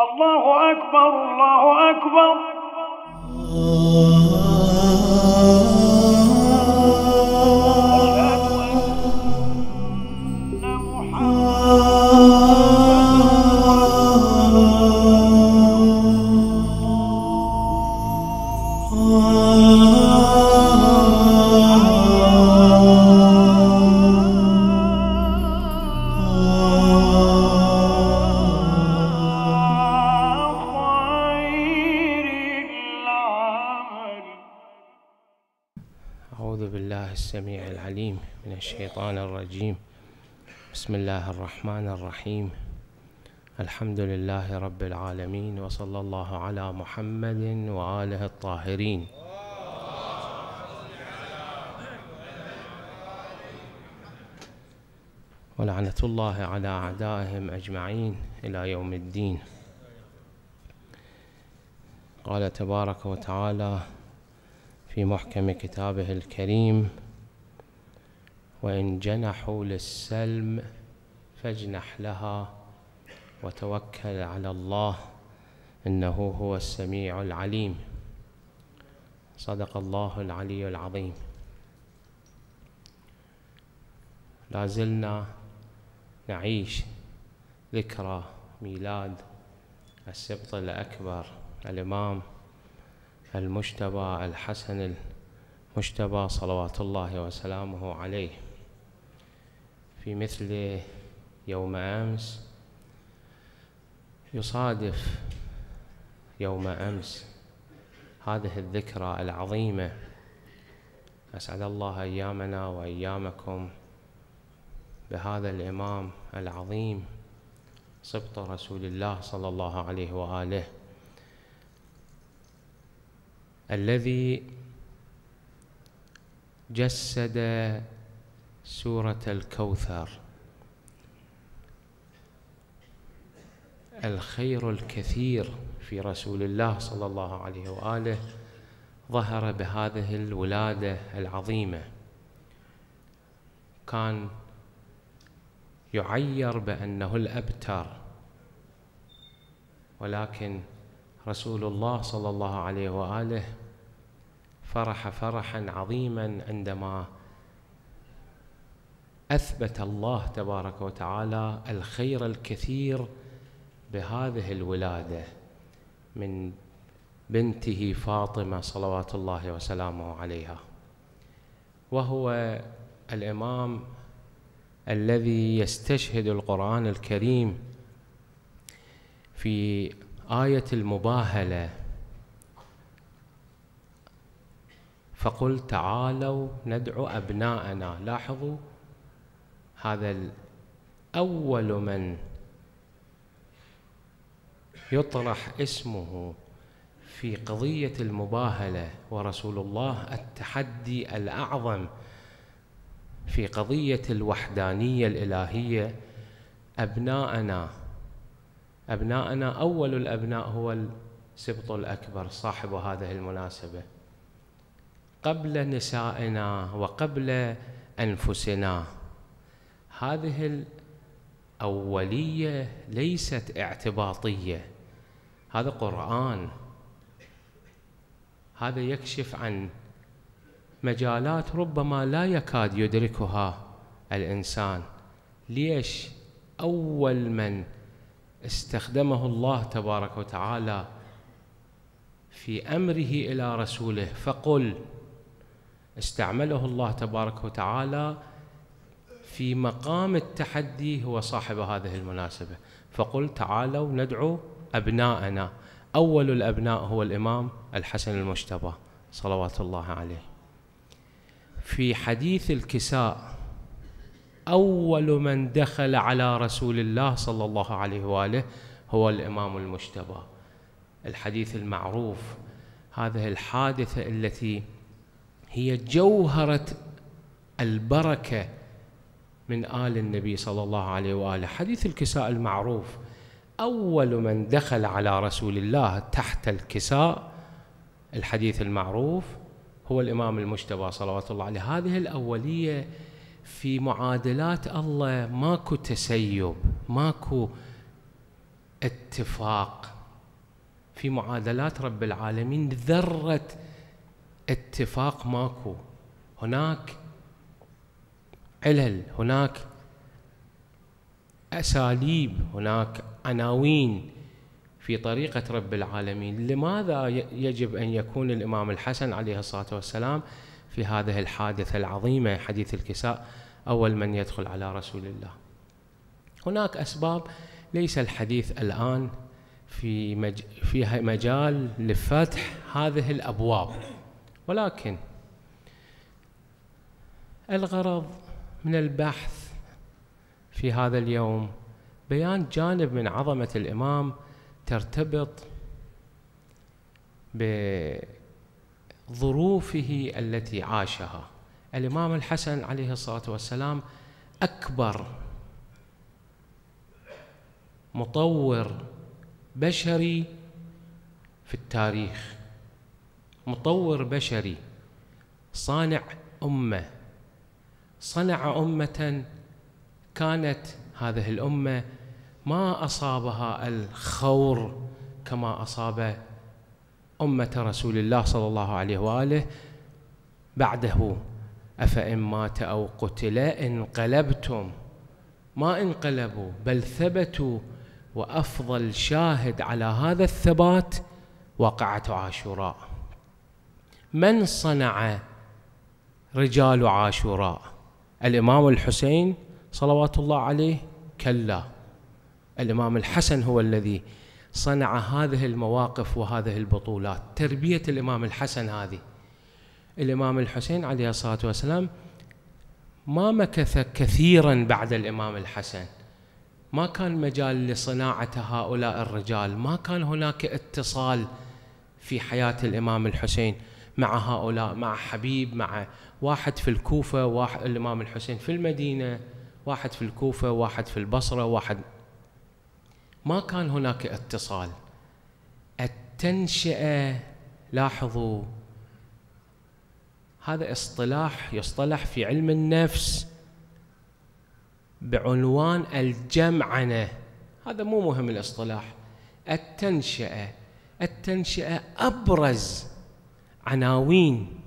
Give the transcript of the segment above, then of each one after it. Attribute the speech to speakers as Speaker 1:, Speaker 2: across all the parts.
Speaker 1: الله أكبر الله أكبر الرحمن الرحيم الحمد لله رب العالمين وصلى الله على محمد وآله الطاهرين ولعنة الله على أعدائهم أجمعين إلى يوم الدين قال تبارك وتعالى في محكم كتابه الكريم وإن جنحوا للسلم فاجنح لها وتوكل على الله انه هو السميع العليم صدق الله العلي العظيم لا زلنا نعيش ذكرى ميلاد السبط الأكبر الإمام المجتبى الحسن المجتبى صلوات الله وسلامه عليه في مثل يوم أمس يصادف يوم أمس هذه الذكرى العظيمة أسعد الله أيامنا وأيامكم بهذا الإمام العظيم سبط رسول الله صلى الله عليه وآله الذي جسد سورة الكوثر الخير الكثير في رسول الله صلى الله عليه واله ظهر بهذه الولاده العظيمه كان يعير بانه الابتر ولكن رسول الله صلى الله عليه واله فرح فرحا عظيما عندما اثبت الله تبارك وتعالى الخير الكثير بهذه الولاده من بنته فاطمه صلوات الله وسلامه عليها وهو الامام الذي يستشهد القران الكريم في ايه المباهله فقل تعالوا ندعو ابناءنا لاحظوا هذا اول من يطرح اسمه في قضية المباهلة ورسول الله التحدي الأعظم في قضية الوحدانية الإلهية أبناءنا أبناءنا أول الأبناء هو السبط الأكبر صاحب هذه المناسبة قبل نسائنا وقبل أنفسنا هذه الأولية ليست اعتباطية هذا قرآن هذا يكشف عن مجالات ربما لا يكاد يدركها الإنسان
Speaker 2: ليش أول من استخدمه الله تبارك وتعالى في أمره إلى رسوله فقل
Speaker 1: استعمله الله تبارك وتعالى في مقام التحدي هو صاحب هذه المناسبة فقل تعالوا ندعو أبناءنا أول الأبناء هو الإمام الحسن المجتبى صلوات الله عليه في حديث الكساء أول من دخل على رسول الله صلى الله عليه وآله هو الإمام المجتبى الحديث المعروف هذه الحادثة التي
Speaker 2: هي جوهرة البركة من
Speaker 1: آل النبي صلى الله عليه وآله حديث الكساء المعروف أول من دخل على رسول الله تحت الكساء الحديث المعروف هو الإمام المجتبى صلوات الله عليه هذه الأولية في معادلات
Speaker 2: الله ماكو تسيب ماكو اتفاق في معادلات رب العالمين ذرة
Speaker 1: اتفاق ماكو هناك علل هناك أساليب هناك عناوين في طريقة رب العالمين لماذا يجب أن يكون الإمام الحسن عليه الصلاة والسلام في هذه الحادثة العظيمة حديث الكساء أول من يدخل على رسول الله هناك أسباب ليس
Speaker 2: الحديث الآن في مج... فيها مجال لفتح هذه الأبواب ولكن الغرض من البحث في هذا اليوم بيان جانب من عظمة الإمام ترتبط بظروفه التي عاشها الإمام الحسن عليه الصلاة والسلام أكبر مطور بشري في التاريخ مطور بشري صانع أمة صنع أمة كانت هذه الامه ما اصابها الخور كما اصاب امه رسول الله صلى الله عليه واله بعده افان مات او قتل انقلبتم ما انقلبوا بل ثبتوا وافضل شاهد على
Speaker 1: هذا الثبات واقعه عاشوراء من صنع رجال عاشوراء الامام الحسين
Speaker 2: صلوات الله عليه كلا الإمام الحسن هو الذي صنع هذه المواقف وهذه البطولات تربية الإمام الحسن هذه الإمام الحسين عليه الصلاة والسلام ما مكث كثيرا بعد الإمام الحسن ما كان مجال لصناعة هؤلاء الرجال ما كان هناك اتصال في حياة الإمام الحسين مع هؤلاء مع حبيب مع واحد في الكوفة واحد الإمام الحسين في المدينة واحد في الكوفة واحد في البصرة واحد ما كان هناك اتصال التنشئة لاحظوا هذا اصطلاح يصطلح في علم النفس بعنوان الجمعنة هذا مو مهم الاصطلاح التنشئة التنشئة أبرز عناوين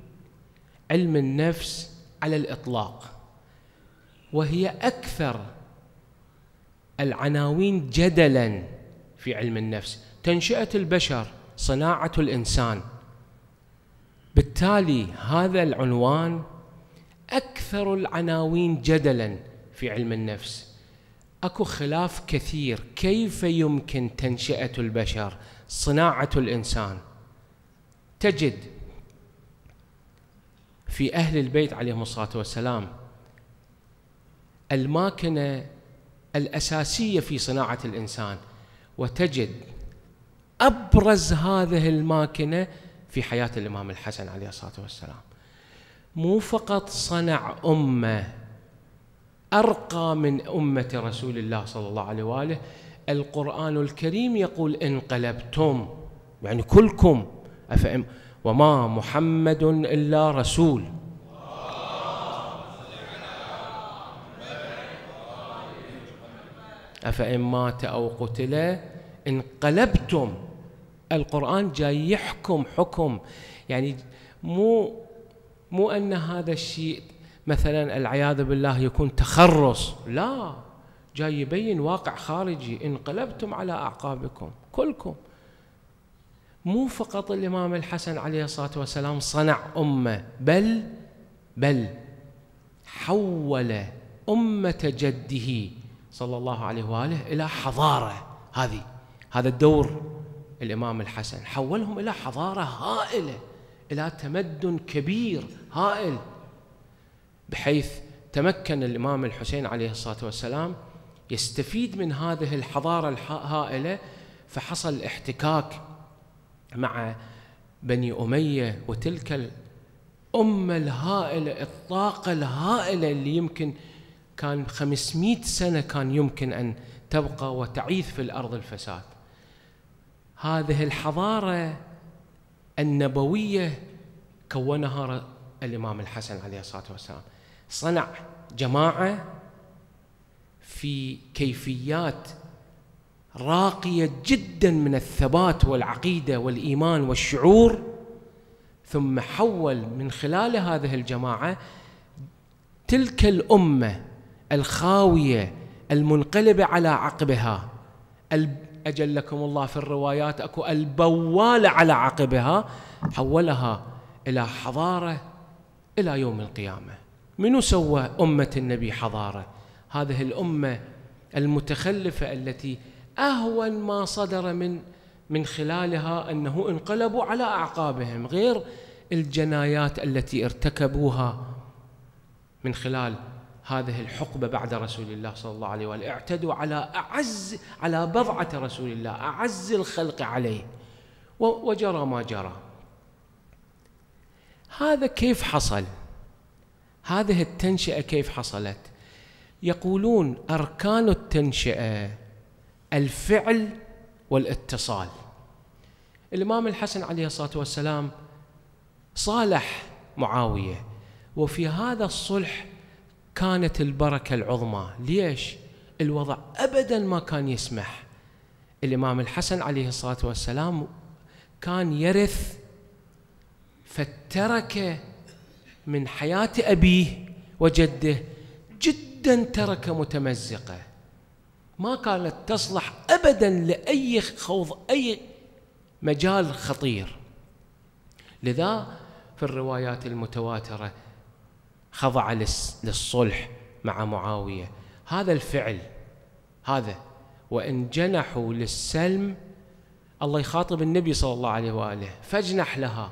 Speaker 2: علم النفس على الإطلاق وهي أكثر العناوين جدلا في علم النفس تنشئة البشر صناعة الإنسان بالتالي هذا العنوان أكثر العناوين جدلا في علم النفس أكو خلاف كثير كيف يمكن تنشئة البشر صناعة الإنسان تجد في أهل البيت عليهم الصلاة والسلام الماكنه الاساسيه في صناعه الانسان وتجد ابرز هذه الماكنه في حياه الامام الحسن عليه الصلاه والسلام مو فقط صنع امه ارقى من امه رسول الله صلى الله عليه واله القران الكريم يقول انقلبتم يعني كلكم أفهم وما محمد الا رسول أفإن مات أو قتل انقلبتم القرآن جاي يحكم حكم يعني مو مو أن هذا الشيء مثلا العياذ بالله يكون تخرص لا جاي يبين واقع خارجي انقلبتم على أعقابكم كلكم مو فقط الإمام الحسن عليه الصلاة والسلام صنع أمة بل بل حول أمة جده صلى الله عليه واله الى حضاره هذه هذا الدور الامام الحسن حولهم الى حضاره هائله الى تمدن كبير هائل بحيث تمكن الامام الحسين عليه الصلاه والسلام يستفيد من هذه الحضاره الهائله فحصل احتكاك مع بني اميه وتلك الامه الهائله الطاقه الهائله اللي يمكن كان 500 سنة كان يمكن أن تبقى وتعيث في الأرض الفساد هذه الحضارة النبوية كونها الإمام الحسن عليه الصلاة والسلام صنع جماعة في كيفيات راقية جدا من الثبات والعقيدة والإيمان والشعور ثم حول من خلال هذه الجماعة تلك الأمة الخاويه المنقلبه على عقبها اجلكم الله في الروايات اكو البواله على عقبها حولها الى حضاره الى يوم القيامه منو سوى امه النبي حضاره هذه الامه المتخلفه التي اهون ما صدر من من خلالها انه انقلبوا على اعقابهم غير الجنايات التي ارتكبوها من خلال هذه الحقبة بعد رسول الله صلى الله عليه وآله اعتدوا على أعز على بضعة رسول الله أعز الخلق عليه وجرى ما جرى هذا كيف حصل هذه التنشئة كيف حصلت يقولون أركان التنشئة الفعل والاتصال الإمام الحسن عليه الصلاة والسلام صالح
Speaker 1: معاوية
Speaker 2: وفي هذا الصلح كانت البركة العظمى ليش؟ الوضع أبدا ما كان يسمح الإمام الحسن عليه الصلاة والسلام كان يرث فالتركة من حياة أبيه وجده جدا تركة متمزقة ما كانت تصلح أبدا لأي خوض أي مجال خطير لذا في الروايات المتواترة خضع للصلح مع معاوية هذا الفعل هذا وإن جنحوا للسلم الله يخاطب النبي صلى الله عليه وآله فاجنح لها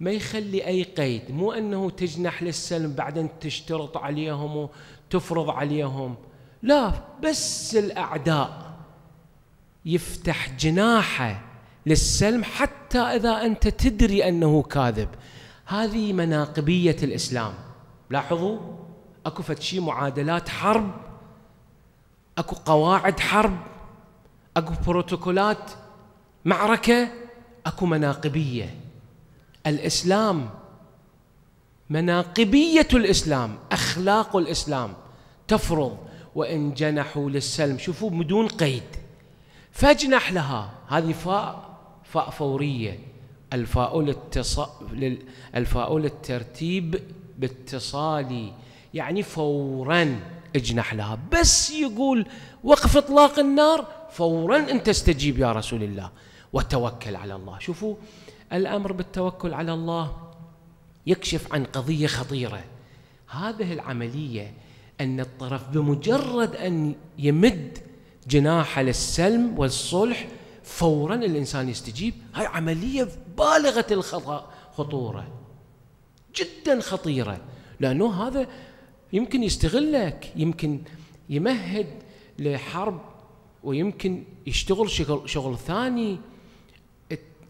Speaker 2: ما يخلي أي قيد مو أنه تجنح للسلم بعدين تشترط عليهم وتفرض عليهم لا بس الأعداء يفتح جناحه للسلم حتى إذا أنت تدري أنه كاذب هذه مناقبية الإسلام لاحظوا اكو فتشي معادلات حرب اكو قواعد حرب اكو بروتوكولات معركه اكو مناقبيه الاسلام مناقبيه الاسلام اخلاق الاسلام تفرض وان جنحوا للسلم شوفوا بدون قيد فاجنح لها هذه فاء فاء فوريه الفاء للتص... الفاء للترتيب باتصالي يعني فورا اجنح لها بس يقول وقف اطلاق النار فورا انت استجيب يا رسول الله وتوكل على الله شوفوا الامر بالتوكل على الله يكشف عن قضيه خطيره هذه العمليه ان الطرف بمجرد ان يمد جناحه للسلم والصلح فورا الانسان يستجيب هاي عمليه بالغه الخطا خطوره جدا خطيره لانه هذا يمكن يستغلك يمكن يمهد لحرب ويمكن يشتغل شغل شغل ثاني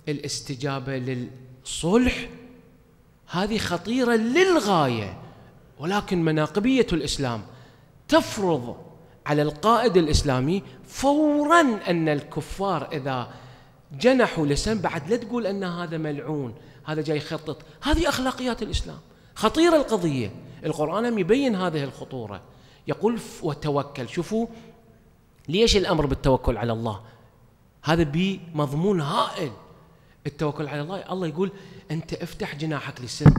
Speaker 2: الاستجابه للصلح هذه خطيره للغايه ولكن مناقبيه الاسلام تفرض على القائد الاسلامي فورا ان الكفار اذا جنحوا لسان بعد لا تقول ان هذا ملعون هذا جاي يخطط هذه أخلاقيات الإسلام خطيرة القضية القرآن يبين هذه الخطورة يقول وتوكل شوفوا ليش الأمر بالتوكل على الله هذا بمضمون هائل التوكل على الله الله يقول أنت افتح جناحك للسر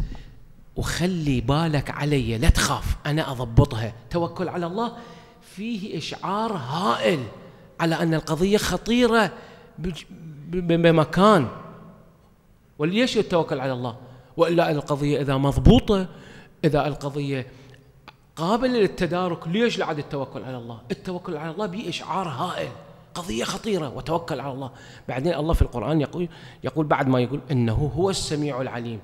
Speaker 2: وخلي بالك علي لا تخاف أنا أضبطها توكل على الله فيه إشعار هائل على أن القضية خطيرة بمكان وليش يتوكل على الله والا القضيه اذا مضبوطه اذا القضيه قابله للتدارك ليش لعد التوكل على الله التوكل على الله باشعار هائل قضية خطيرة وتوكل على الله بعدين الله في القرآن يقول يقول بعد ما يقول إنه هو السميع العليم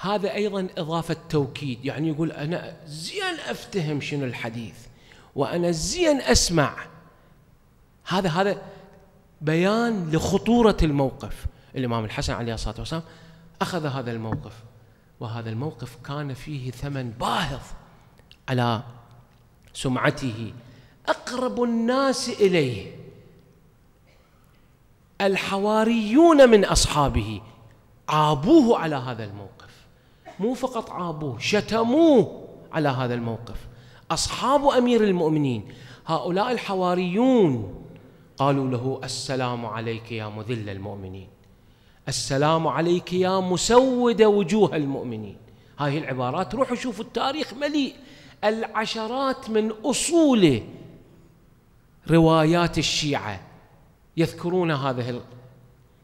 Speaker 2: هذا أيضا إضافة توكيد يعني يقول أنا زين أفتهم شنو الحديث وأنا زين أسمع هذا هذا بيان لخطورة الموقف الإمام الحسن عليه الصلاة والسلام أخذ هذا الموقف وهذا الموقف كان فيه ثمن باهظ على سمعته أقرب الناس إليه الحواريون من أصحابه عابوه على هذا الموقف مو فقط عابوه شتموه على هذا الموقف أصحاب أمير المؤمنين هؤلاء الحواريون قالوا له السلام عليك يا مذل المؤمنين السلام عليك يا مسود وجوه المؤمنين هاي العبارات روحوا شوفوا التاريخ مليء العشرات من أصول روايات الشيعة يذكرون هذه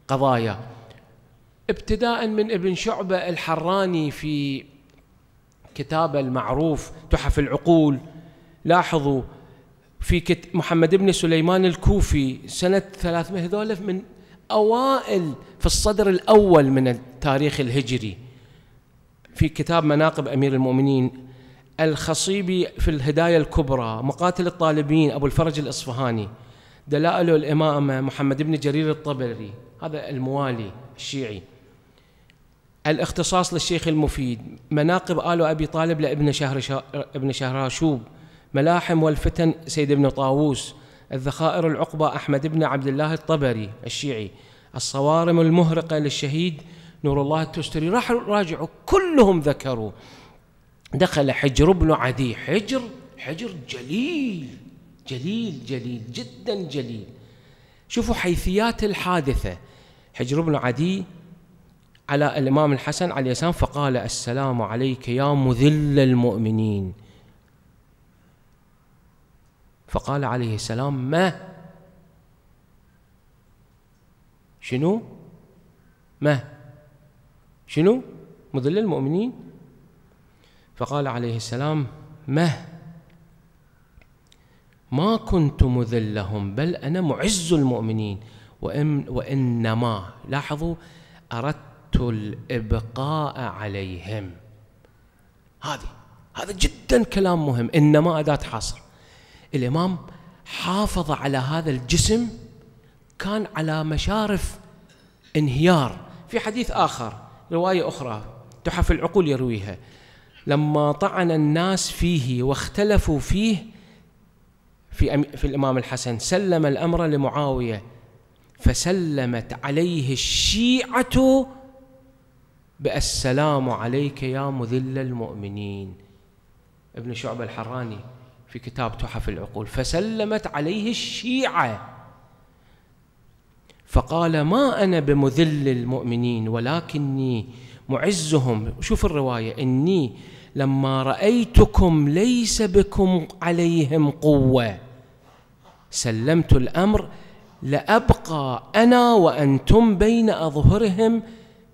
Speaker 2: القضايا ابتداء من ابن شعبة الحراني في كتابه المعروف تحف العقول لاحظوا في محمد بن سليمان الكوفي سنة 300 هذول من أوائل في الصدر الأول من التاريخ الهجري في كتاب مناقب أمير المؤمنين الخصيبي في الهداية الكبرى مقاتل الطالبين أبو الفرج الإصفهاني دلائل الإمامة محمد بن جرير الطبري هذا الموالي الشيعي الاختصاص للشيخ المفيد مناقب آل أبي طالب لابن شهر شا... ابن شهراشوب ملاحم والفتن سيد ابن طاووس الذخائر العقبة أحمد بن عبد الله الطبري الشيعي الصوارم المهرقة للشهيد نور الله التستري راح راجعوا كلهم ذكروا دخل حجر بن عدي حجر حجر جليل جليل جليل جدا جليل شوفوا حيثيات الحادثة حجر بن عدي على الإمام الحسن عليه السلام فقال السلام عليك يا مذل المؤمنين فقال عليه السلام ما شنو ما شنو مذل المؤمنين فقال عليه السلام ما ما كنت مذلهم بل أنا معز المؤمنين وإن وإنما لاحظوا أردت الإبقاء عليهم هذه هذا جدا كلام مهم إنما أداة حصر الإمام حافظ على هذا الجسم كان على مشارف انهيار في حديث آخر رواية أخرى تحف العقول يرويها لما طعن الناس فيه واختلفوا فيه في, في الإمام الحسن سلم الأمر لمعاوية فسلمت عليه الشيعة بالسلام عليك يا مذل المؤمنين ابن شعبة الحراني في كتاب تحف العقول فسلمت عليه الشيعة فقال ما أنا بمذل المؤمنين ولكني معزهم شوف الرواية إني لما رأيتكم ليس بكم عليهم قوة سلمت الأمر لأبقى أنا وأنتم بين أظهرهم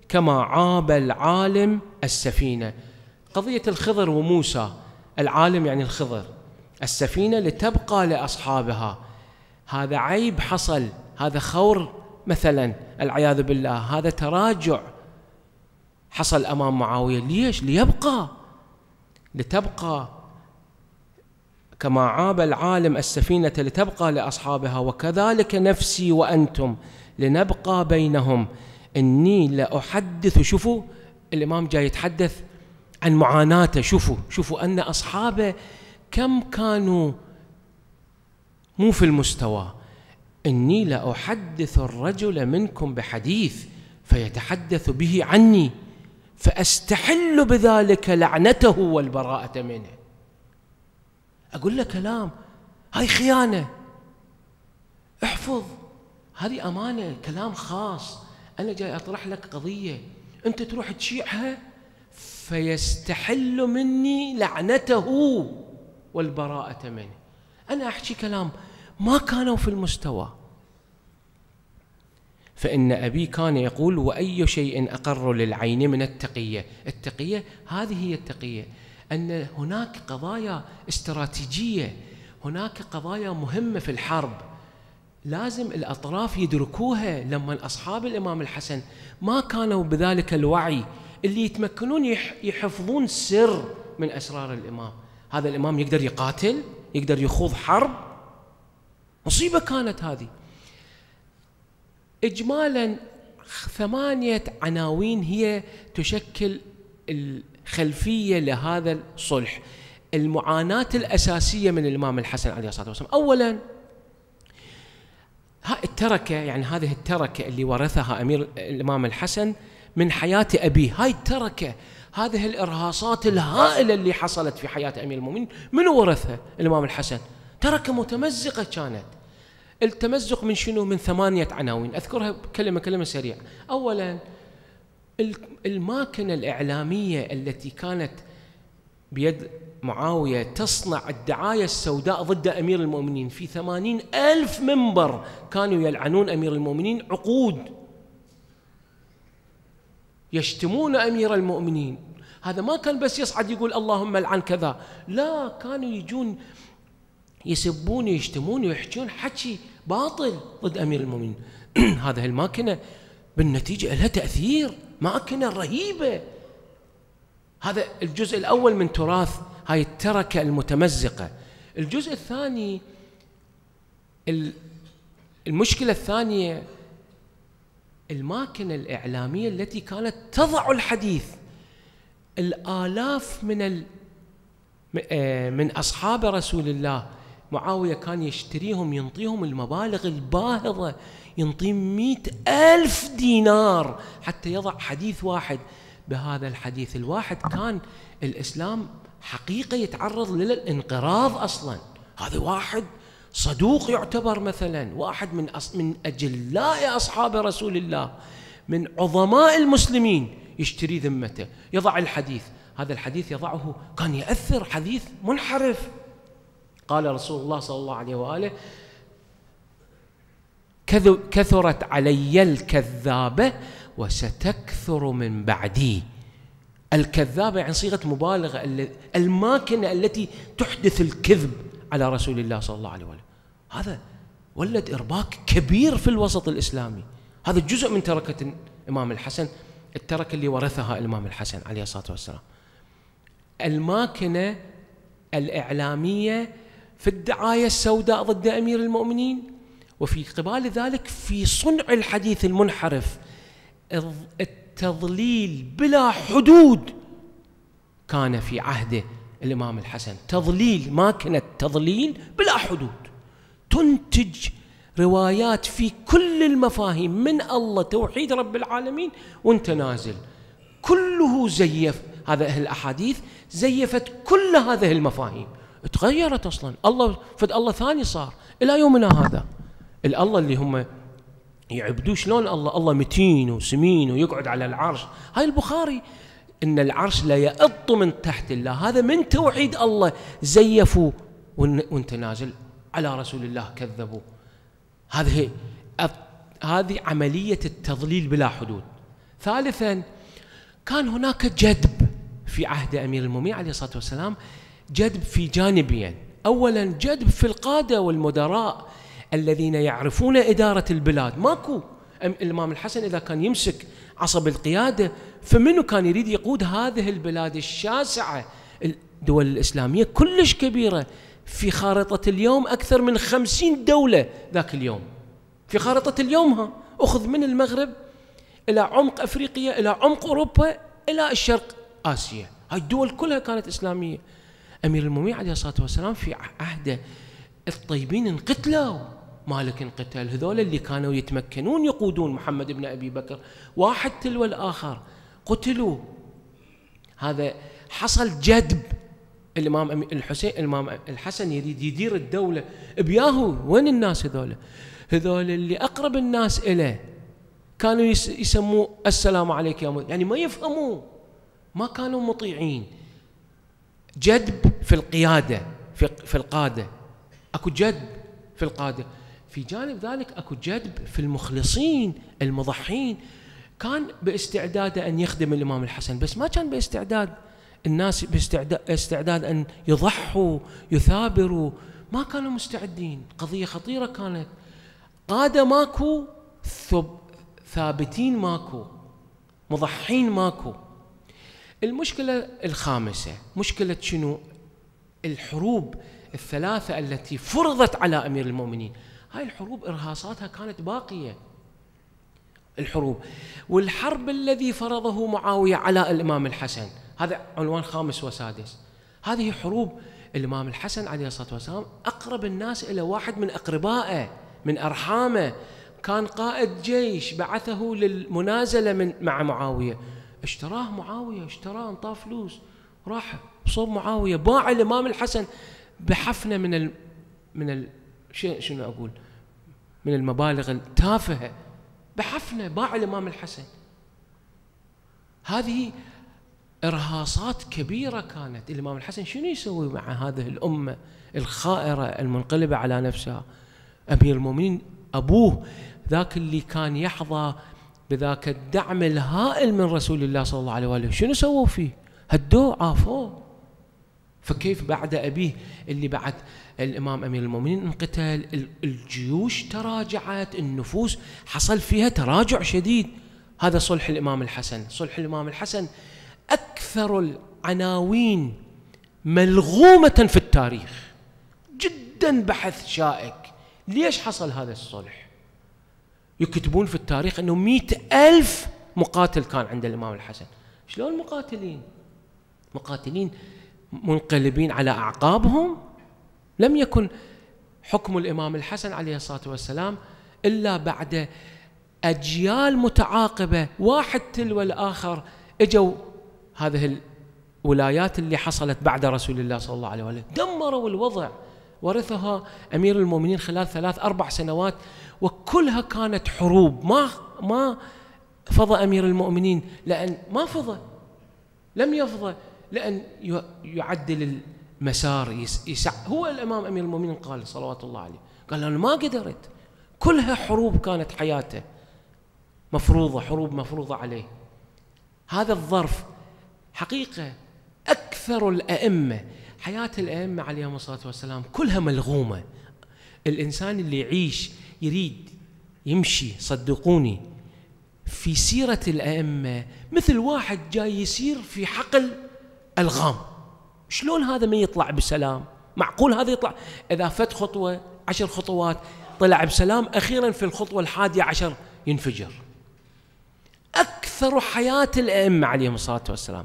Speaker 2: كما عاب العالم السفينة قضية الخضر وموسى العالم يعني الخضر السفينة لتبقى لأصحابها هذا عيب حصل هذا خور مثلا العياذ بالله هذا تراجع حصل أمام معاوية ليش ليبقى لتبقى كما عاب العالم السفينة لتبقى لأصحابها وكذلك نفسي وأنتم لنبقى بينهم إني لأحدث شوفوا الإمام جاي يتحدث عن معاناته شوفوا شوفوا أن أصحابه كم كانوا مو في المستوى إني لأحدث الرجل منكم بحديث فيتحدث به عني فأستحل بذلك لعنته والبراءة منه أقول له كلام هاي خيانة احفظ هذه أمانة كلام خاص أنا جاي أطرح لك قضية أنت تروح تشيعها فيستحل مني لعنته والبراءة منه أنا أحكي كلام ما كانوا في المستوى فإن أبي كان يقول وأي شيء أقر للعين من التقية التقية هذه هي التقية أن هناك قضايا استراتيجية هناك قضايا مهمة في الحرب لازم الأطراف يدركوها لما أصحاب الإمام الحسن ما كانوا بذلك الوعي اللي يتمكنون يحفظون سر من أسرار الإمام هذا الإمام يقدر يقاتل يقدر يخوض حرب مصيبة كانت هذه إجمالا ثمانية عناوين هي تشكل الخلفية لهذا الصلح المعاناة الأساسية من الإمام الحسن عليه الصلاة والسلام أولا ها التركة يعني هذه التركة اللي ورثها أمير الإمام الحسن من حياة أبيه هاي التركة هذه الارهاصات الهائله اللي حصلت في حياه امير المؤمنين من ورثها الامام الحسن ترك متمزقه كانت التمزق من شنو من ثمانيه عناوين اذكرها كلمه كلمه سريعه اولا الماكنه الاعلاميه التي كانت بيد معاوية تصنع الدعاية السوداء ضد أمير المؤمنين في ثمانين ألف منبر كانوا يلعنون أمير المؤمنين عقود يشتمون أمير المؤمنين هذا ما كان بس يصعد يقول اللهم العن كذا لا كانوا يجون يسبون يشتمون ويحجون حكي باطل ضد أمير المؤمنين هذه الماكنة بالنتيجة لها تأثير ماكنة رهيبة هذا الجزء الأول من تراث هاي التركة المتمزقة الجزء الثاني المشكلة الثانية الماكنة الإعلامية التي كانت تضع الحديث الآلاف من من أصحاب رسول الله معاوية كان يشتريهم ينطيهم المبالغ الباهظة ينطيهم مئة ألف دينار حتى يضع حديث واحد بهذا الحديث الواحد كان الإسلام حقيقة يتعرض للانقراض أصلا هذا واحد صدوق يعتبر مثلا واحد من أص... من اجلاء اصحاب رسول الله من عظماء المسلمين يشتري ذمته يضع الحديث هذا الحديث يضعه كان ياثر حديث منحرف قال رسول الله صلى الله عليه واله كثرت علي الكذابه وستكثر من بعدي الكذابه يعني صيغه مبالغه الماكنه التي تحدث الكذب على رسول الله صلى الله عليه وآله هذا ولد إرباك كبير في الوسط الإسلامي هذا جزء من تركة الإمام الحسن التركة اللي ورثها الإمام الحسن عليه الصلاة والسلام الماكنة الإعلامية في الدعاية السوداء ضد أمير المؤمنين وفي قبال ذلك في صنع الحديث المنحرف التضليل بلا حدود كان في عهده الإمام الحسن تضليل ماكنة تضليل بلا حدود تنتج روايات في كل المفاهيم من الله توحيد رب العالمين وانت نازل كله زيف هذا أهل الأحاديث زيفت كل هذه المفاهيم تغيرت أصلا الله فد الله ثاني صار إلى يومنا هذا الله اللي هم يعبدوه شلون الله الله متين وسمين ويقعد على العرش هاي البخاري ان العرش لا يأط من تحت الله هذا من توحيد الله زيفوا وانت نازل على رسول الله كذبوا هذه هذه عمليه التضليل بلا حدود ثالثا كان هناك جذب في عهد امير المؤمنين عليه الصلاه والسلام جذب في جانبين اولا جذب في القاده والمدراء الذين يعرفون اداره البلاد ماكو الامام الحسن اذا كان يمسك عصب القياده فمنو كان يريد يقود هذه البلاد الشاسعة الدول الإسلامية كلش كبيرة في خارطة اليوم أكثر من خمسين دولة ذاك اليوم في خارطة اليوم ها أخذ من المغرب إلى عمق أفريقيا إلى عمق أوروبا إلى الشرق آسيا هاي الدول كلها كانت إسلامية أمير المؤمنين عليه الصلاة والسلام في عهده الطيبين انقتلوا مالك انقتل هذول اللي كانوا يتمكنون يقودون محمد بن أبي بكر واحد تلو الآخر قتلوا هذا حصل جذب الامام الحسين الامام الحسن يريد يدير الدوله بياهو وين الناس هذول؟ هذول اللي اقرب الناس اليه كانوا يسموه السلام عليك يا مدير يعني ما يفهموا ما كانوا مطيعين جذب في القياده في في القاده اكو جذب في القاده في جانب ذلك اكو جذب في المخلصين المضحين كان باستعداده ان يخدم الامام الحسن بس ما كان باستعداد الناس باستعداد ان يضحوا يثابروا ما كانوا مستعدين قضيه خطيره كانت قاده ماكو ثابتين ماكو مضحين ماكو المشكله الخامسه مشكله شنو الحروب الثلاثه التي فرضت على امير المؤمنين هاي الحروب ارهاصاتها كانت باقيه الحروب والحرب الذي فرضه معاوية على الإمام الحسن هذا عنوان خامس وسادس هذه حروب الإمام الحسن عليه الصلاة والسلام أقرب الناس إلى واحد من أقربائه من أرحامه كان قائد جيش بعثه للمنازلة من مع معاوية اشتراه معاوية اشتراه انطاه فلوس راح صوب معاوية باع الإمام الحسن بحفنة من ال... من ال... شنو أقول من المبالغ التافهة بحفنه باع الامام الحسن هذه ارهاصات كبيره كانت الامام الحسن شنو يسوي مع هذه الامه الخائره المنقلبه على نفسها امير المؤمنين ابوه ذاك اللي كان يحظى بذاك الدعم الهائل من رسول الله صلى الله عليه واله شنو سووا فيه هدوه عافوه فكيف بعد أبيه اللي بعد الإمام أمير المؤمنين انقتل الجيوش تراجعت النفوس حصل فيها تراجع شديد هذا صلح الإمام الحسن صلح الإمام الحسن أكثر العناوين ملغومة في التاريخ جدا بحث شائك ليش حصل هذا الصلح يكتبون في التاريخ أنه مئة ألف مقاتل كان عند الإمام الحسن شلون مقاتلين مقاتلين منقلبين على اعقابهم لم يكن حكم الامام الحسن عليه الصلاه والسلام الا بعد اجيال متعاقبه واحد تلو الاخر اجوا هذه الولايات اللي حصلت بعد رسول الله صلى الله عليه واله دمروا الوضع ورثها امير المؤمنين خلال ثلاث اربع سنوات وكلها كانت حروب ما ما فضى امير المؤمنين لان ما فضى لم يفضى لأن يعدل المسار يسع هو الإمام أمير المؤمنين قال صلوات الله عليه قال أنا ما قدرت كلها حروب كانت حياته مفروضة حروب مفروضة عليه هذا الظرف حقيقة أكثر الأئمة حياة الأئمة عليهم الصلاة والسلام كلها ملغومة الإنسان اللي يعيش يريد يمشي صدقوني في سيرة الأئمة مثل واحد جاي يسير في حقل الغام شلون هذا ما يطلع بسلام معقول هذا يطلع إذا فت خطوة عشر خطوات طلع بسلام أخيرا في الخطوة الحادية عشر ينفجر أكثر حياة الأئمة عليهم الصلاة والسلام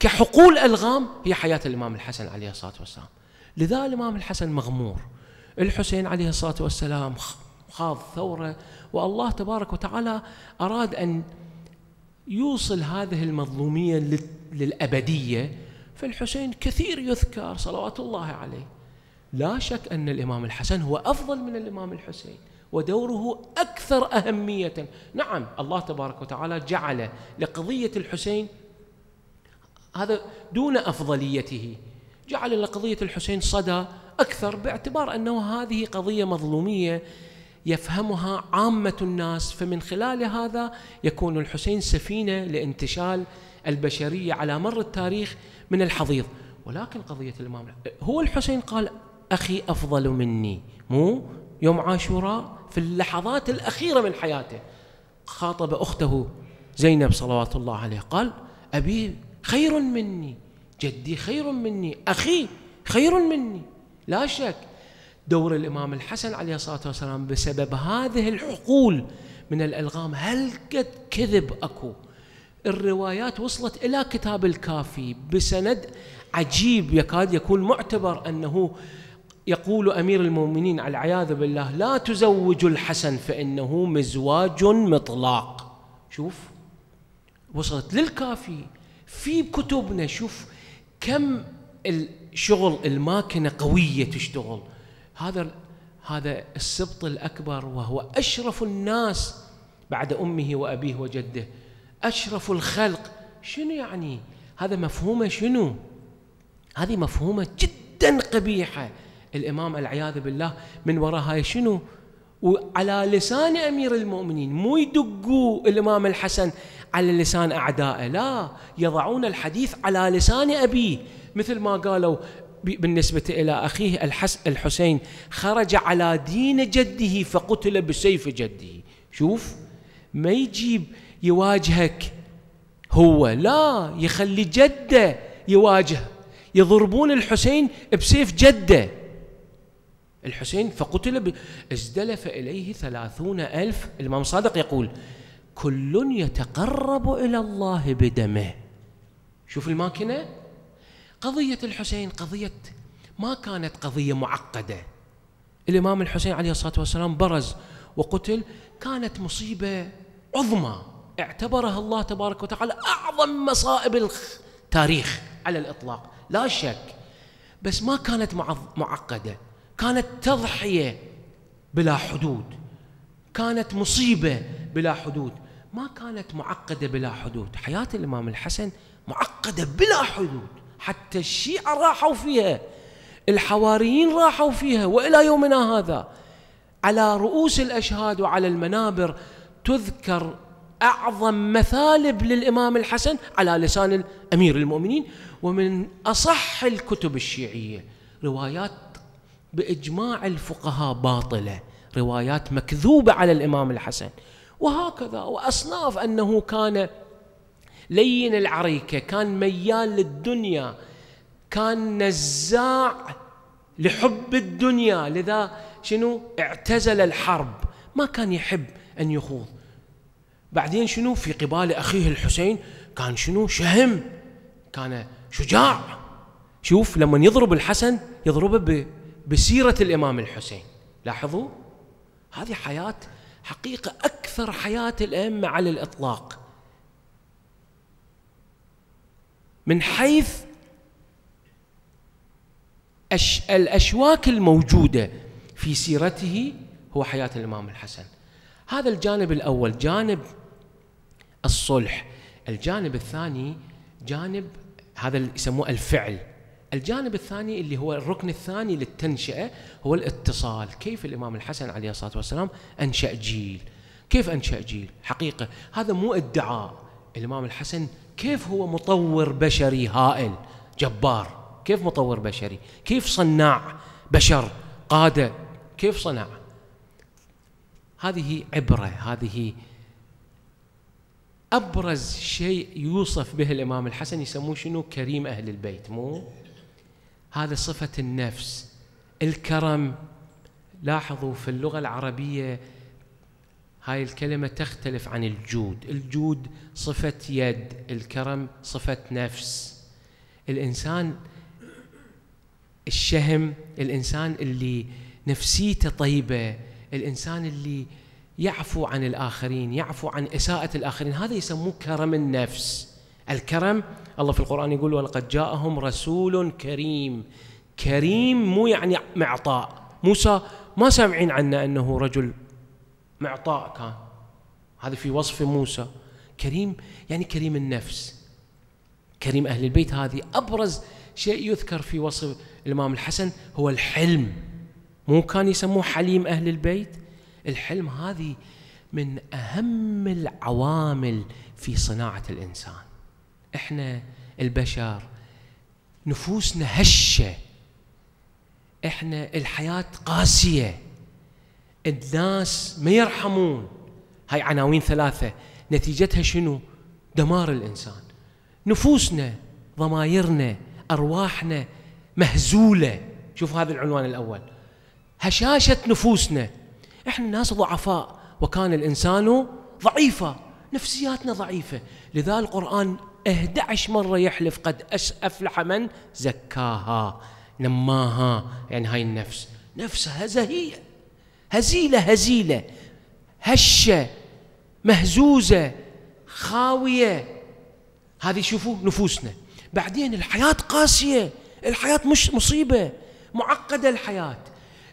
Speaker 2: كحقول ألغام هي حياة الإمام الحسن عليه الصلاة والسلام لذا الإمام الحسن مغمور الحسين عليه الصلاة والسلام خاض ثورة والله تبارك وتعالى أراد أن يوصل هذه المظلومية للأبدية فالحسين كثير يذكر صلوات الله عليه لا شك أن الإمام الحسن هو أفضل من الإمام الحسين ودوره أكثر أهمية نعم الله تبارك وتعالى جعل لقضية الحسين هذا دون أفضليته جعل لقضية الحسين صدى أكثر باعتبار أنه هذه قضية مظلومية يفهمها عامة الناس فمن خلال هذا يكون الحسين سفينة لانتشال البشرية على مر التاريخ من الحضيض ولكن قضية الإمام هو الحسين قال أخي أفضل مني مو يوم عاشوراء في اللحظات الأخيرة من حياته خاطب أخته زينب صلوات الله عليه قال أبي خير مني جدي خير مني أخي خير مني لا شك دور الإمام الحسن عليه الصلاة والسلام بسبب هذه الحقول من الألغام هل قد كذب أكو الروايات وصلت إلى كتاب الكافي بسند عجيب يكاد يكون معتبر أنه يقول أمير المؤمنين على العياذ بالله لا تزوج الحسن فإنه مزواج مطلاق شوف وصلت للكافي في كتبنا شوف كم الشغل الماكنة قوية تشتغل هذا هذا السبط الأكبر وهو أشرف الناس بعد أمه وأبيه وجده أشرف الخلق شنو يعني هذا مفهومه شنو هذه مفهومة جدا قبيحة الإمام العياذ بالله من وراء هاي شنو وعلى لسان أمير المؤمنين مو يدقوا الإمام الحسن على لسان أعدائه لا يضعون الحديث على لسان أبيه مثل ما قالوا بالنسبة إلى أخيه الحس الحسين خرج على دين جده فقتل بسيف جده شوف ما يجيب يواجهك هو لا يخلي جده يواجه يضربون الحسين بسيف جده الحسين فقتل ب... ازدلف إليه ثلاثون ألف الإمام صادق يقول كل يتقرب إلى الله بدمه شوف الماكنة قضية الحسين قضية ما كانت قضية معقدة الإمام الحسين عليه الصلاة والسلام برز وقتل كانت مصيبة عظمى اعتبرها الله تبارك وتعالى أعظم مصائب التاريخ على الإطلاق لا شك بس ما كانت معقدة كانت تضحية بلا حدود كانت مصيبة بلا حدود ما كانت معقدة بلا حدود حياة الإمام الحسن معقدة بلا حدود حتى الشيعة راحوا فيها الحواريين راحوا فيها وإلى يومنا هذا على رؤوس الأشهاد وعلى المنابر تذكر أعظم مثالب للإمام الحسن على لسان أمير المؤمنين ومن أصح الكتب الشيعية روايات بإجماع الفقهاء باطلة روايات مكذوبة على الإمام الحسن وهكذا وأصناف أنه كان لين العريكة كان ميال للدنيا كان نزاع لحب الدنيا لذا شنو اعتزل الحرب ما كان يحب أن يخوض بعدين شنو في قبال أخيه الحسين كان شنو شهم كان شجاع شوف لما يضرب الحسن يضربه بسيرة الإمام الحسين لاحظوا هذه حياة حقيقة أكثر حياة الأئمة على الإطلاق من حيث أش الأشواك الموجودة في سيرته هو حياة الإمام الحسن هذا الجانب الأول جانب الصلح الجانب الثاني جانب هذا يسموه الفعل الجانب الثاني اللي هو الركن الثاني للتنشئة هو الاتصال كيف الإمام الحسن عليه الصلاة والسلام أنشأ جيل كيف أنشأ جيل حقيقة هذا مو ادعاء الإمام الحسن كيف هو مطور بشري هائل جبار كيف مطور بشري كيف صناع بشر قادة كيف صنع هذه عبرة هذه أبرز شيء يوصف به الإمام الحسن يسموه شنو كريم أهل البيت مو هذا صفة النفس الكرم لاحظوا في اللغة العربية هاي الكلمة تختلف عن الجود الجود صفة يد الكرم صفة نفس الإنسان الشهم الإنسان اللي نفسيته طيبة الإنسان اللي يعفو عن الآخرين يعفو عن إساءة الآخرين هذا يسموه كرم النفس الكرم الله في القرآن يقول ولقد جاءهم رسول كريم كريم مو يعني معطاء موسى ما سامعين عنه أنه رجل معطاء كان هذا في وصف موسى كريم يعني كريم النفس كريم أهل البيت هذه أبرز شيء يذكر في وصف الإمام الحسن هو الحلم مو كان يسموه حليم أهل البيت الحلم هذه من أهم العوامل في صناعة الإنسان إحنا البشر نفوسنا هشة إحنا الحياة قاسية الناس ما يرحمون هاي عناوين ثلاثة نتيجتها شنو دمار الإنسان نفوسنا ضمايرنا أرواحنا مهزولة شوفوا هذا العنوان الأول هشاشة نفوسنا احنا ناس ضعفاء وكان الإنسان ضعيفا نفسياتنا ضعيفة لذلك القرآن 11 مرة يحلف قد أفلح من زكاها نماها يعني هاي النفس نفسها زهية هزيلة هزيلة هشة مهزوزة خاوية هذه شوفوا نفوسنا بعدين الحياة قاسية الحياة مش مصيبة معقدة الحياة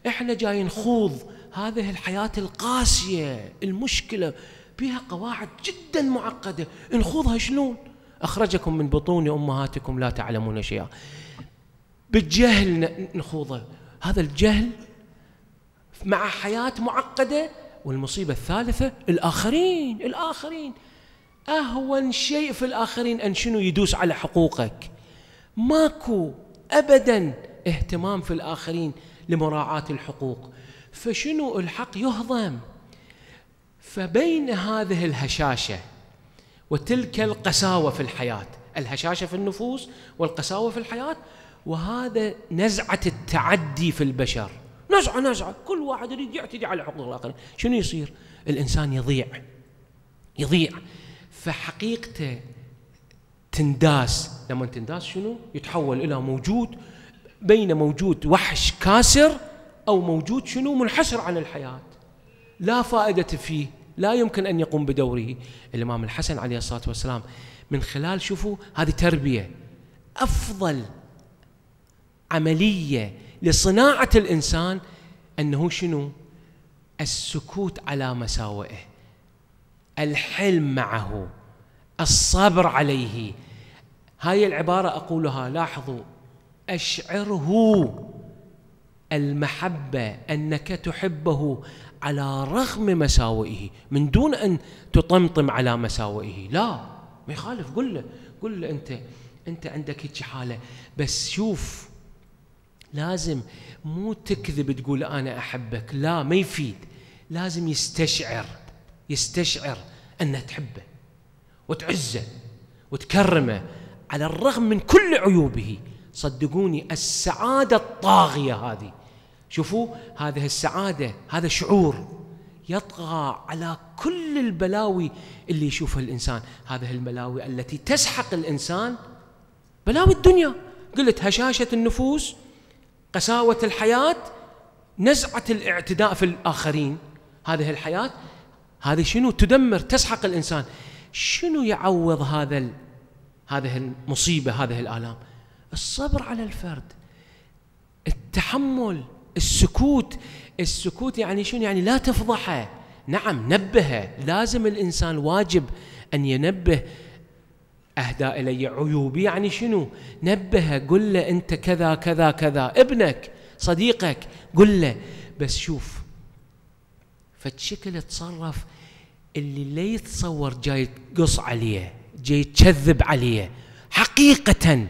Speaker 2: احنا جايين نخوض هذه الحياة القاسية المشكلة بها قواعد جدا معقدة نخوضها شلون أخرجكم من بطون أمهاتكم لا تعلمون شيئا بالجهل نخوضه هذا الجهل مع حياة معقدة والمصيبة الثالثة الآخرين الآخرين أهون شيء في الآخرين أن شنو يدوس على حقوقك ماكو أبدا اهتمام في الآخرين لمراعاة الحقوق فشنو الحق يهضم فبين هذه الهشاشة وتلك القساوة في الحياة الهشاشة في النفوس والقساوة في الحياة وهذا نزعة التعدي في البشر نزعه نزعه كل واحد يريد يعتدي على حقوق الاخرين شنو يصير الانسان يضيع يضيع فحقيقته تنداس لما تنداس شنو يتحول الى موجود بين موجود وحش كاسر او موجود شنو منحسر عن الحياه لا فائده فيه لا يمكن ان يقوم بدوره الامام الحسن عليه الصلاه والسلام من خلال شوفوا هذه تربيه افضل عمليه لصناعة الإنسان أنه شنو السكوت على مساوئه الحلم معه الصبر عليه هاي العبارة أقولها لاحظوا أشعره المحبة أنك تحبه على رغم مساوئه من دون أن تطمطم على مساوئه لا ما يخالف قل له قل له أنت أنت عندك هيك حالة بس شوف لازم مو تكذب تقول انا احبك لا ما يفيد لازم يستشعر يستشعر ان تحبه وتعزه وتكرمه على الرغم من كل عيوبه صدقوني السعاده الطاغيه هذه شوفوا هذه السعاده هذا شعور يطغى على كل البلاوي اللي يشوفها الانسان هذه البلاوي التي تسحق الانسان بلاوي الدنيا قلت هشاشه النفوس قساوة الحياة نزعة الاعتداء في الآخرين هذه الحياة هذه شنو تدمر تسحق الإنسان شنو يعوض هذا هذه المصيبة هذه الآلام الصبر على الفرد التحمل السكوت السكوت يعني شنو يعني لا تفضحه نعم نبهه لازم الإنسان واجب أن ينبه أهدى إلي عيوبي يعني شنو نبهه قل له أنت كذا كذا كذا ابنك صديقك قل له بس شوف فتشكل تصرف اللي لا يتصور جاي تقص عليه جاي تكذب عليه حقيقة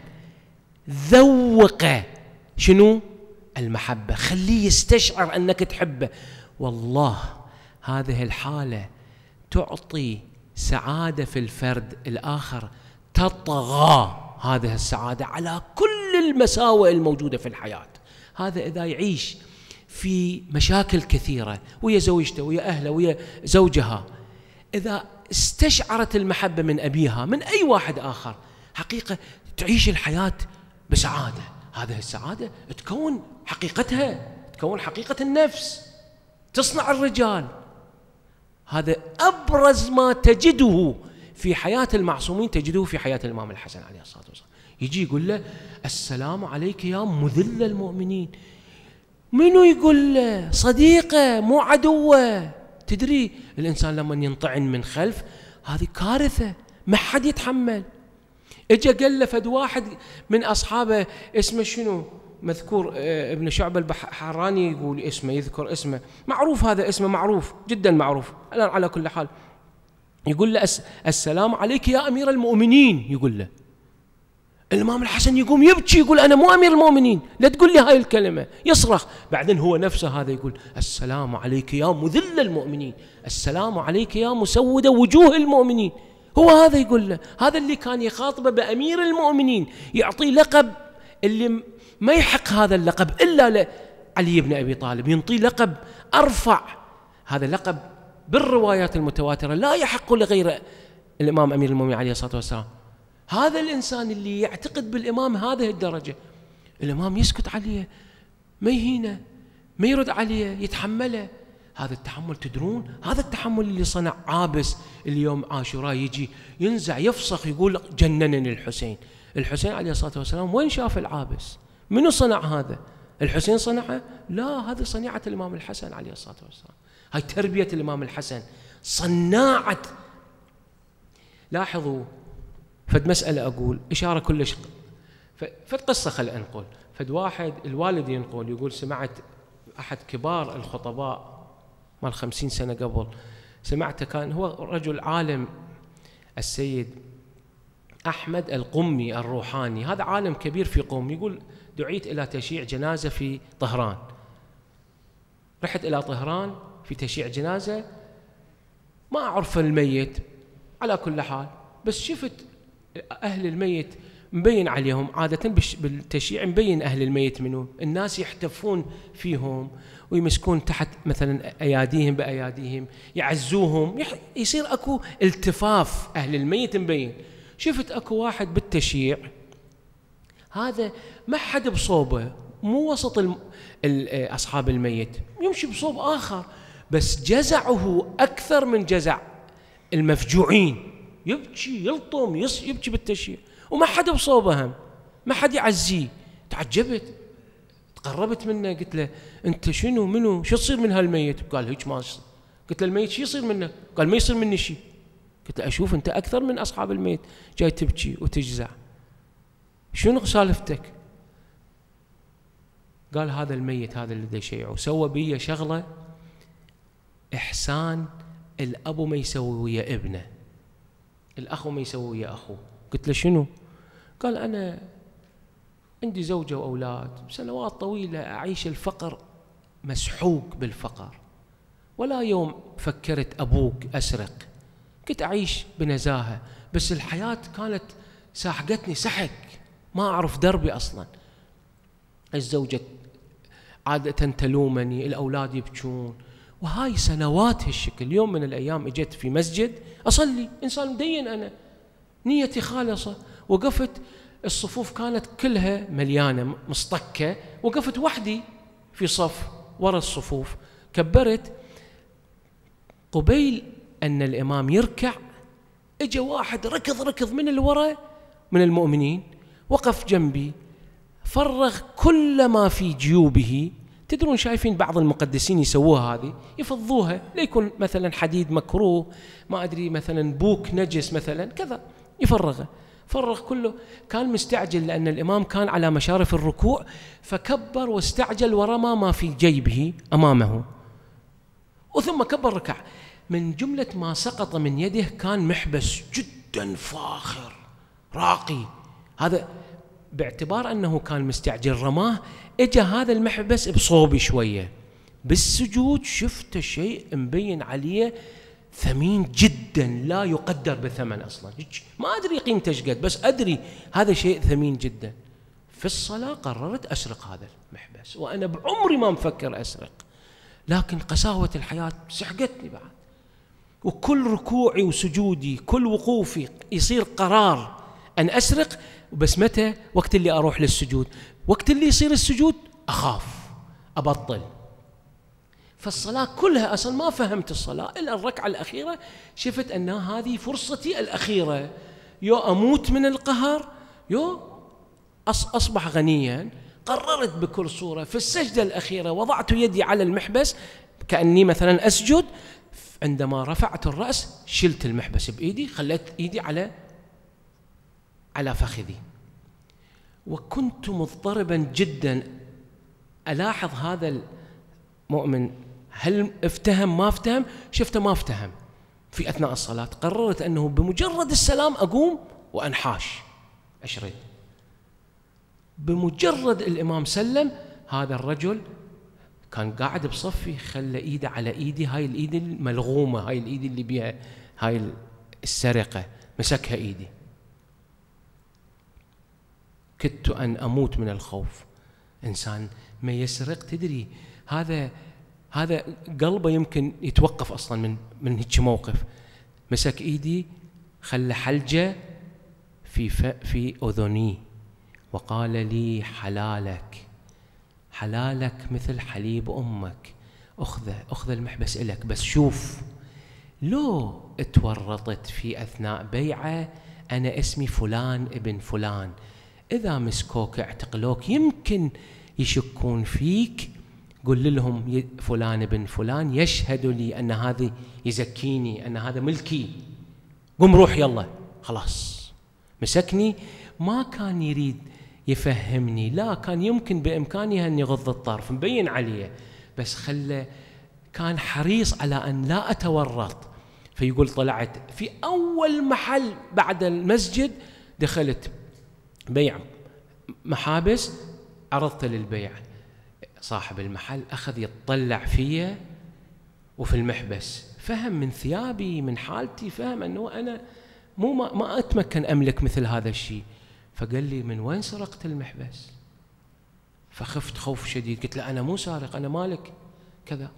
Speaker 2: ذوقه شنو المحبة خليه يستشعر أنك تحبه والله هذه الحالة تعطي سعادة في الفرد الآخر تطغى هذه السعادة على كل المساوئ الموجودة في الحياة هذا إذا يعيش في مشاكل كثيرة ويا زوجته ويا أهله ويا زوجها إذا استشعرت المحبة من أبيها من أي واحد آخر حقيقة تعيش الحياة بسعادة هذه السعادة تكون حقيقتها تكون حقيقة النفس تصنع الرجال هذا أبرز ما تجده في حياة المعصومين تجدوه في حياة الإمام الحسن عليه الصلاة والسلام يجي يقول له السلام عليك يا مذل المؤمنين منو يقول له صديقه مو عدوه تدري الإنسان لما ينطعن من خلف هذه كارثة ما حد يتحمل اجى قال له فد واحد من اصحابه اسمه شنو مذكور آه، ابن شعب البحراني يقول اسمه يذكر اسمه معروف هذا اسمه معروف جدا معروف الان على كل حال يقول له السلام عليك يا امير المؤمنين يقول له الامام الحسن يقوم يبكي يقول انا مو امير المؤمنين لا تقول لي هاي الكلمه يصرخ بعدين هو نفسه هذا يقول السلام عليك يا مذل المؤمنين السلام عليك يا مسود وجوه المؤمنين هو هذا يقول له هذا اللي كان يخاطبه بامير المؤمنين يعطيه لقب اللي ما يحق هذا اللقب الا لعلي بن ابي طالب ينطيه لقب ارفع هذا لقب بالروايات المتواترة لا يحق لغير الإمام أمير المؤمنين عليه الصلاة والسلام هذا الإنسان اللي يعتقد بالإمام هذه الدرجة الإمام يسكت عليه ما يهينه ما يرد عليه يتحمله هذا التحمل تدرون هذا التحمل اللي صنع عابس اليوم عاشوراء يجي ينزع يفسخ يقول جننني الحسين الحسين عليه الصلاة والسلام وين شاف العابس منو صنع هذا الحسين صنعه لا هذا صنيعة الإمام الحسن عليه الصلاة والسلام هاي تربية الإمام الحسن صناعة لاحظوا فد مسألة أقول إشارة كلش فد قصة خل أنقل فد واحد الوالد ينقل يقول سمعت أحد كبار الخطباء مال خمسين سنة قبل سمعته كان هو رجل عالم السيد أحمد القمي الروحاني هذا عالم كبير في قوم يقول دعيت إلى تشييع جنازة في طهران رحت إلى طهران في تشييع جنازه ما اعرف الميت على كل حال بس شفت اهل الميت مبين عليهم عادة بالتشييع مبين أهل الميت منو الناس يحتفون فيهم ويمسكون تحت مثلا أياديهم بأياديهم يعزوهم يصير أكو التفاف أهل الميت مبين شفت أكو واحد بالتشييع هذا ما حد بصوبه مو وسط أصحاب الميت يمشي بصوب آخر بس جزعه أكثر من جزع المفجوعين يبكي يلطم يبكي بالتشيع وما حد بصوبه هم ما حد يعزيه تعجبت تقربت منه قلت له انت شنو منو شو تصير من هالميت قال هيك ما يصير قلت له الميت شو يصير منه قال ما يصير مني شيء قلت له اشوف انت اكثر من اصحاب الميت جاي تبكي وتجزع شنو سالفتك قال هذا الميت هذا اللي يشيعه سوى بي شغله إحسان الأبو ما يسوي ويا ابنه الأخو ما يسوي ويا أخوه قلت له شنو؟ قال أنا عندي زوجة وأولاد سنوات طويلة أعيش الفقر مسحوق بالفقر ولا يوم فكرت أبوك أسرق كنت أعيش بنزاهة بس الحياة كانت ساحقتني سحق ما أعرف دربي أصلا الزوجة عادة تلومني الأولاد يبكون وهاي سنوات هالشكل يوم من الأيام إجيت في مسجد أصلي إنسان مدين أنا نيتي خالصة وقفت الصفوف كانت كلها مليانة مصطكة وقفت وحدي في صف ورا الصفوف كبرت قبيل أن الإمام يركع إجا واحد ركض ركض من الورا من المؤمنين وقف جنبي فرغ كل ما في جيوبه تدرون شايفين بعض المقدسين يسووها هذه يفضوها ليكون مثلا حديد مكروه ما ادري مثلا بوك نجس مثلا كذا يفرغه فرغ كله كان مستعجل لأن الإمام كان على مشارف الركوع فكبر واستعجل ورمى ما في جيبه أمامه وثم كبر ركع من جملة ما سقط من يده كان محبس جدا فاخر راقي هذا باعتبار أنه كان مستعجل رماه اجى هذا المحبس بصوبي شويه بالسجود شفت شيء مبين عليه ثمين جدا لا يقدر بثمن اصلا ما ادري قيمته ايش بس ادري هذا شيء ثمين جدا في الصلاه قررت اسرق هذا المحبس وانا بعمري ما مفكر اسرق لكن قساوه الحياه سحقتني بعد وكل ركوعي وسجودي كل وقوفي يصير قرار ان اسرق بس متى وقت اللي اروح للسجود وقت اللي يصير السجود أخاف أبطل فالصلاة كلها أصلا ما فهمت الصلاة إلا الركعة الأخيرة شفت أن هذه فرصتي الأخيرة يو أموت من القهر يو أصبح غنيا قررت بكل صورة في السجدة الأخيرة وضعت يدي على المحبس كأني مثلا أسجد عندما رفعت الرأس شلت المحبس بإيدي خليت إيدي على على فخذي وكنت مضطربا جدا الاحظ هذا المؤمن هل افتهم ما افتهم شفته ما افتهم في اثناء الصلاه قررت انه بمجرد السلام اقوم وانحاش اشرد بمجرد الامام سلم هذا الرجل كان قاعد بصفي خلى ايده على ايدي هاي الايد الملغومه هاي الايد اللي بيها هاي السرقه مسكها ايدي كدت أن أموت من الخوف إنسان ما يسرق تدري هذا هذا قلبه يمكن يتوقف أصلا من من هيك موقف مسك إيدي خلى حلجة في في أذني وقال لي حلالك حلالك مثل حليب أمك أخذه أخذ المحبس إلك بس شوف لو تورطت في أثناء بيعة أنا اسمي فلان ابن فلان إذا مسكوك اعتقلوك يمكن يشكون فيك قل لهم فلان بن فلان يشهد لي أن هذا يزكيني أن هذا ملكي قم روح يلا خلاص مسكني ما كان يريد يفهمني لا كان يمكن بإمكاني أن يغض الطرف مبين عليه بس خله كان حريص على أن لا أتورط فيقول طلعت في أول محل بعد المسجد دخلت بيع محابس عرضته للبيع صاحب المحل أخذ يتطلع فيا وفي المحبس فهم من ثيابي من حالتي فهم أنه أنا مو ما, ما أتمكن أملك مثل هذا الشيء فقال لي من وين سرقت المحبس فخفت خوف شديد قلت له أنا مو سارق أنا مالك كذا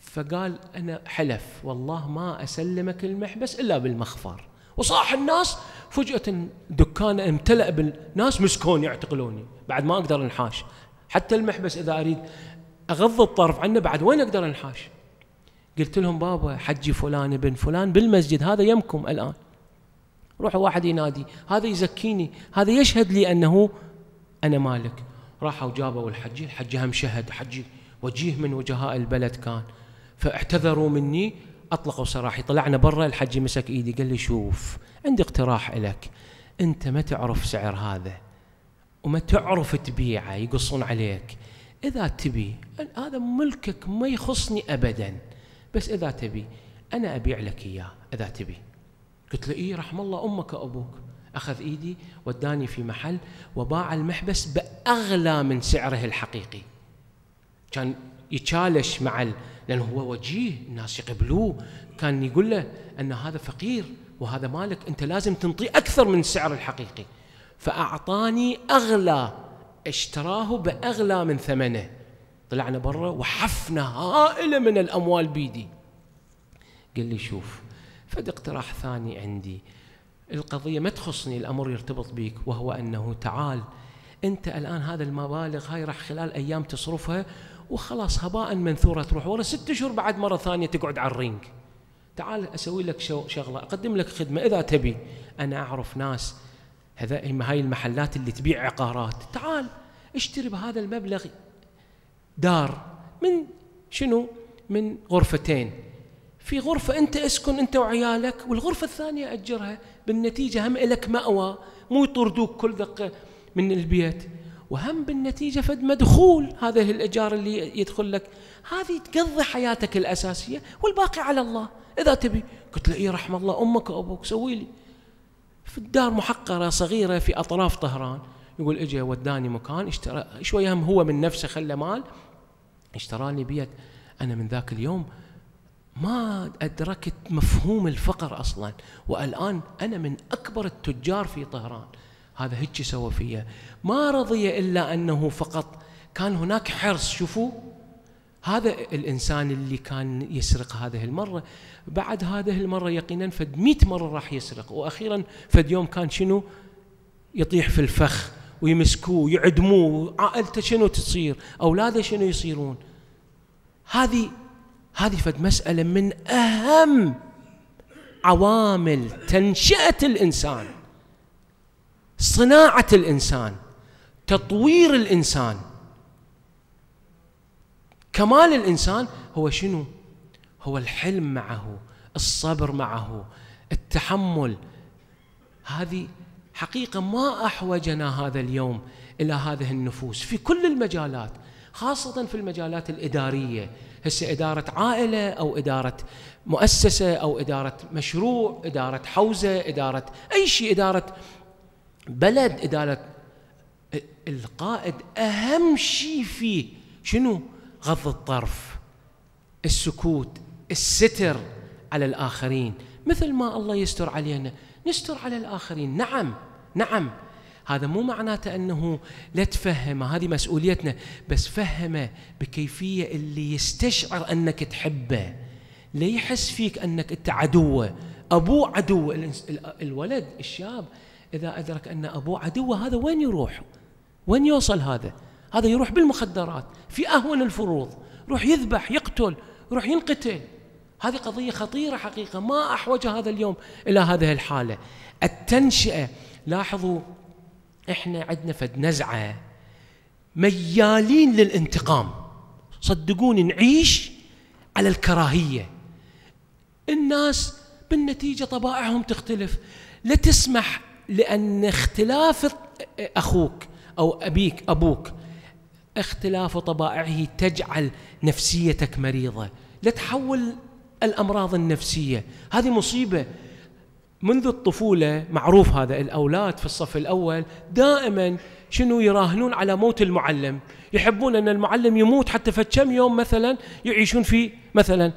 Speaker 2: فقال أنا حلف والله ما أسلمك المحبس إلا بالمخفر وصاح الناس فجأة دكان امتلأ بالناس مسكون يعتقلوني بعد ما أقدر انحاش حتى المحبس إذا أريد أغض الطرف عنه بعد وين أقدر انحاش قلت لهم بابا حجي فلان ابن فلان بالمسجد هذا يمكم الآن روح واحد ينادي هذا يزكيني هذا يشهد لي أنه أنا مالك راحوا جابوا الحجي الحجي هم شهد حجي وجيه من وجهاء البلد كان فاعتذروا مني اطلقوا سراحي طلعنا برا الحجي مسك ايدي قال لي شوف عندي اقتراح لك انت ما تعرف سعر هذا وما تعرف تبيعه يقصون عليك اذا تبي هذا ملكك ما يخصني ابدا بس اذا تبي انا ابيع لك اياه اذا تبي قلت له اي رحم الله امك وابوك اخذ ايدي وداني في محل وباع المحبس باغلى من سعره الحقيقي كان يتشالش مع لأنه هو وجيه الناس يقبلوه كان يقول له أن هذا فقير وهذا مالك أنت لازم تنطيه أكثر من السعر الحقيقي فأعطاني أغلى اشتراه بأغلى من ثمنه طلعنا برا وحفنة هائلة من الأموال بيدي
Speaker 1: قال لي شوف
Speaker 2: فد اقتراح ثاني عندي القضية ما تخصني الأمر يرتبط بيك وهو أنه تعال أنت الآن هذا المبالغ هاي راح خلال أيام تصرفها وخلاص هباء منثورة تروح ورا ست شهور بعد مرة ثانية تقعد على الرينج تعال أسوي لك شغلة أقدم لك خدمة إذا تبي أنا أعرف ناس هذا هاي المحلات اللي تبيع عقارات تعال اشتري بهذا المبلغ دار من شنو من غرفتين في غرفة أنت اسكن أنت وعيالك والغرفة الثانية أجرها بالنتيجة هم لك مأوى مو يطردوك كل دقة من البيت وهم بالنتيجة فد مدخول هذا الإيجار اللي يدخل لك هذه تقضي حياتك الأساسية والباقي على الله إذا تبي قلت له إيه رحم الله أمك وأبوك سوي لي في الدار محقرة صغيرة في أطراف طهران يقول اجى وداني مكان اشترى شويه هم هو من نفسه خلى مال اشترى لي بيت أنا من ذاك اليوم ما أدركت مفهوم الفقر أصلا والآن أنا من أكبر التجار في طهران هذا هيك سوى فيا ما رضي إلا أنه فقط كان هناك حرص شوفوا هذا الإنسان اللي كان يسرق هذه المرة بعد هذه المرة يقينا فد 100 مرة راح يسرق وأخيرا فد يوم كان شنو يطيح في الفخ ويمسكوه يعدموه عائلته شنو تصير أولاده شنو يصيرون هذه هذه فد مسألة من أهم عوامل تنشئة الإنسان صناعة الإنسان تطوير الإنسان كمال الإنسان هو شنو؟ هو الحلم معه الصبر معه التحمل هذه حقيقة ما أحوجنا هذا اليوم إلى هذه النفوس في كل المجالات خاصة في المجالات الإدارية هسه إدارة عائلة أو إدارة مؤسسة أو إدارة مشروع إدارة حوزة إدارة أي شيء إدارة بلد إدارة القائد أهم شيء فيه شنو غض الطرف السكوت الستر على الآخرين مثل ما الله يستر علينا نستر على الآخرين نعم نعم هذا مو معناته أنه لا تفهمه هذه مسؤوليتنا بس فهمه بكيفية اللي يستشعر أنك تحبه لا يحس فيك أنك أنت عدوه أبوه عدو الولد الشاب إذا أدرك أن أبوه عدوه هذا وين يروح وين يوصل هذا هذا يروح بالمخدرات في أهون الفروض يروح يذبح يقتل يروح ينقتل هذه قضية خطيرة حقيقة ما أحوج هذا اليوم إلى هذه الحالة التنشئة لاحظوا إحنا عندنا فد نزعة ميالين للانتقام صدقوني نعيش على الكراهية الناس بالنتيجة طبائعهم تختلف لا تسمح لأن اختلاف أخوك أو أبيك أبوك اختلاف طبائعه تجعل نفسيتك مريضة لا تحول الأمراض النفسية هذه مصيبة منذ الطفولة معروف هذا الأولاد في الصف الأول دائما شنو يراهنون على موت المعلم يحبون أن المعلم يموت حتى في كم يوم مثلا يعيشون في مثلا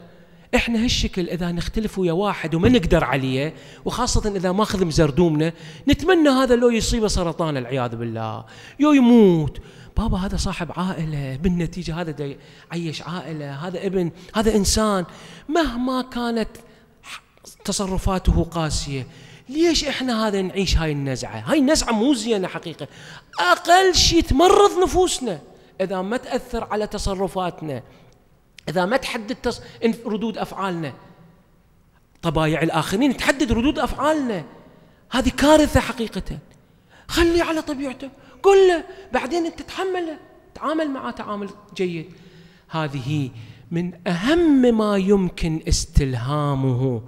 Speaker 2: احنا هالشكل اذا نختلف ويا واحد وما نقدر عليه وخاصه اذا ماخذ مزردومنا نتمنى هذا لو يصيبه سرطان العياذ بالله يو يموت بابا هذا صاحب عائله بالنتيجه هذا عيش عائله هذا ابن هذا انسان مهما كانت تصرفاته قاسيه ليش احنا هذا نعيش هاي النزعه هاي النزعه مو زينه حقيقه اقل شيء تمرض نفوسنا اذا ما تاثر على تصرفاتنا إذا ما تحددت ردود أفعالنا طبايع الآخرين تحدد ردود أفعالنا هذه كارثة حقيقة خليه على طبيعته قل له بعدين أنت تتحمله تعامل معه تعامل جيد هذه من أهم ما يمكن استلهامه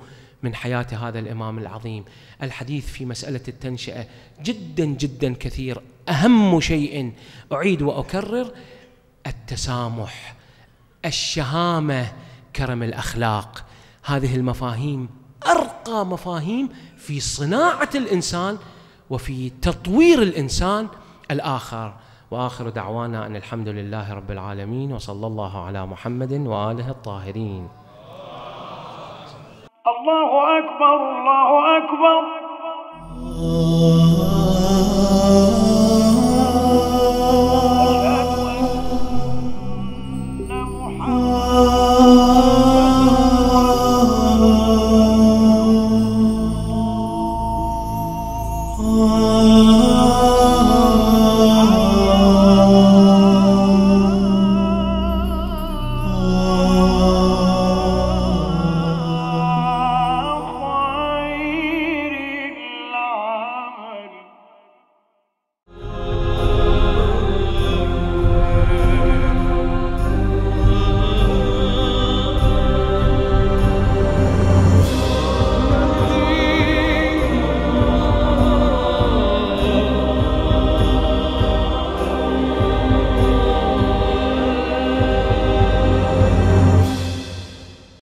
Speaker 2: من حياة هذا الإمام العظيم الحديث في مسألة التنشئة جدا جدا كثير أهم شيء أعيد وأكرر التسامح الشهامه كرم الاخلاق هذه المفاهيم ارقى مفاهيم في صناعه الانسان وفي تطوير الانسان الاخر
Speaker 1: واخر دعوانا ان الحمد لله رب العالمين وصلى الله على محمد واله الطاهرين الله اكبر الله اكبر آه.